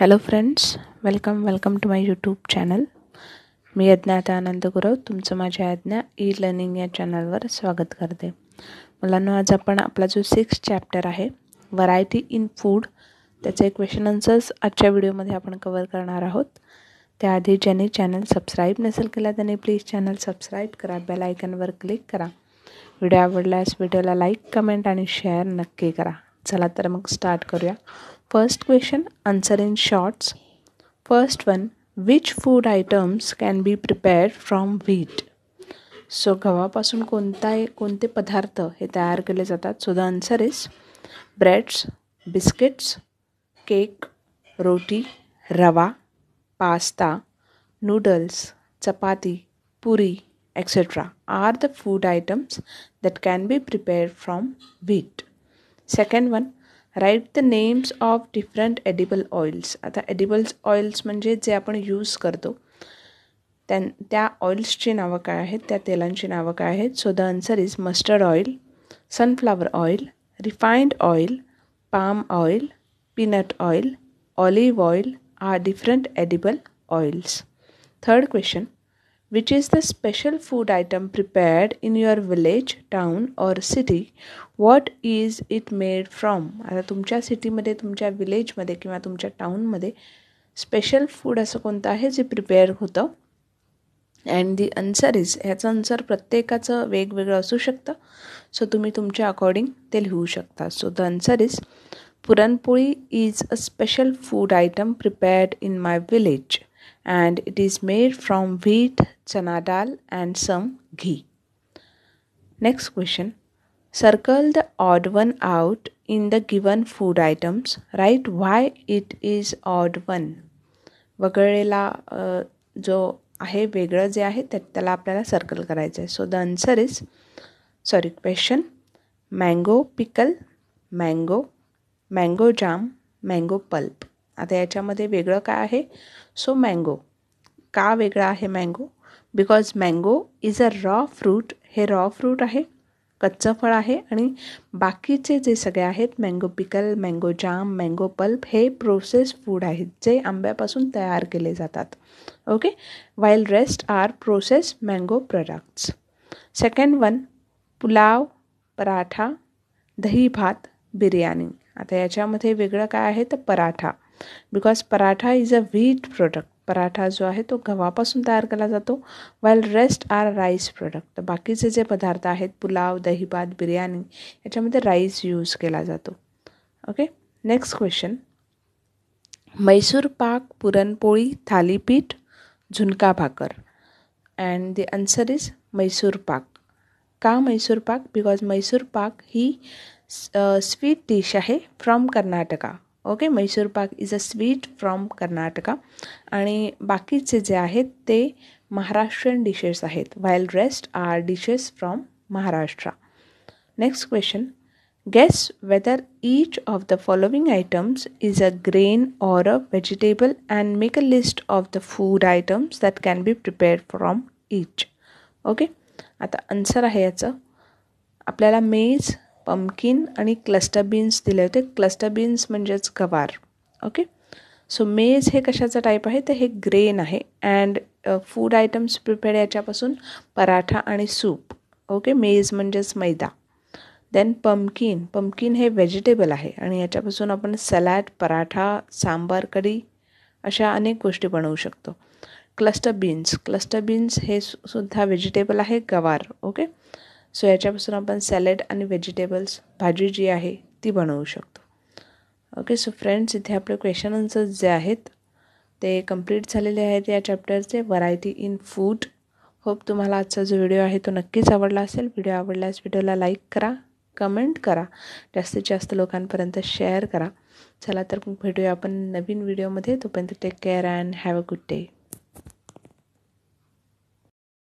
Hello friends welcome welcome to my YouTube channel मी अज्ञाता आनंद गुरव तुमचं माझ्या अज्ञा ई लर्निंग या चॅनलवर स्वागत करते मुलांना आज आपण आपला जो सिक्स चॅप्टर आहे व्हरायटी इन फूड त्याचे क्वेश्चन आन्सर्स आजच्या व्हिडिओमध्ये आपण कवर करणार आहोत त्याआधी ज्यांनी चॅनल सबस्क्राईब नसेल केला त्यांनी प्लीज चॅनल सबस्क्राईब करा बेल आयकनवर क्लिक करा व्हिडिओ आवडल्यास व्हिडिओला लाईक कमेंट आणि शेअर नक्की करा चला तर मग स्टार्ट करूया First question answer in shorts. First one which food items can be prepared from wheat? So गव्हापासून कोणता कोणते पदार्थ हे तयार केले जातात so the answer is breads biscuits cake roti rava pasta noodles chapati puri etcetera are the food items that can be prepared from wheat second one write the names of different edible oils आता edibles oils म्हणजे जे आपण use करतो त्यां त्या ऑइल्सची नावं काय आहेत त्या तेलांची नावं काय आहेत so the answer is mustard oil sunflower oil refined oil palm oil peanut oil olive oil are different edible oils third question which is the special food item prepared in your village, town or city What is it made from आता तुमच्या सिटीमध्ये तुमच्या विलेजमध्ये किंवा तुमच्या टाऊनमध्ये special food असं कोणतं आहे जे प्रिपेअर होतं अँड दी आन्सर इज ह्याचं आन्सर प्रत्येकाचं वेगवेगळं असू शकतं सो तुम्ही तुमच्या अकॉर्डिंग ते लिहू शकता so the answer is puranpoli is a special food item prepared in my village and it is made from wheat, chana dal, and some ghee. Next question Circle the odd one out in the given food items. Write why it is odd one. वगळेला जो आहे वेगळं जे आहे त्या त्याला आपल्याला circle करायचं आहे so the answer is sorry question mango pickle mango mango jam mango pulp आता याच्यामध्ये वेगळं काय आहे सो मँगो का वेगळा आहे mango because mango is a raw fruit हे रॉ फ्रूट आहे कच्चं फळ आहे आणि बाकीचे जे सगळे आहेत mango pickle mango jam mango pulp हे प्रोसेस फूड आहेत जे आंब्यापासून तयार केले जातात okay while rest are process mango products second one pulao paratha dahi bhat biryani आता याच्यामध्ये वेगळं काय आहे तर paratha because paratha is a wheat product paratha जो आहे तो गव्हापासून तयार केला जातो while rest are rice product तर बाकीचे जे पदार्थ आहेत पुलाव दही भात बिर्याणी याच्यामध्ये राईस यूज केला जातो ओके नेक्स्ट क्वेश्चन मैसूर पाक puran poli thalipeeth zunka bhakar and the answer is Mysore pak का मैसूर पाक बिकॉज मैसूर पाक ही स्वीट डिश आहे from Karnataka okay Mysore pak is a sweet from Karnataka आणि बाकीचे जे आहेत ते महाराष्ट्रीयन डिशेस आहेत while rest are dishes from Maharashtra next question guess whether each of the following items is a grain or a vegetable and make a list of the food items that can be prepared from each okay आता answer आहे याचं आपल्याला मेज pumpkin आणि cluster beans दिले होते cluster beans म्हणजेच गवार ओके सो मेज हे कशाचं टाईप आहे तर हे ग्रेन आहे अँड फूड आयटम्स प्रिपेअर याच्यापासून पराठा आणि सूप ओके मेज म्हणजेच मैदा देन पम्पकिन पम्पकिन हे व्हेजिटेबल आहे आणि याच्यापासून आपण सलाड पराठा सांबार कढी अशा अनेक गोष्टी बनवू शकतो क्लस्टर बीन्स क्लस्टर बीन्स हे सुद्धा व्हेजिटेबल आहे गवार ओके सो याच्यापासून आपण सॅलेड आणि व्हेजिटेबल्स भाजी जी आहे ती बनवू शकतो ओके सो फ्रेंड्स इथे आपले क्वेश्चन आन्सर्स जे आहेत ते कम्प्लीट झालेले आहेत या चॅप्टरचे व्हरायटी इन फूड होप तुम्हाला आजचा जो व्हिडिओ आहे तो नक्कीच आवडला असेल व्हिडिओ आवडल्यास व्हिडिओला लाईक करा कमेंट करा जास्तीत जास्त लोकांपर्यंत शेअर करा चला तर भेटूया आपण नवीन व्हिडिओमध्ये तोपर्यंत take care and have a good day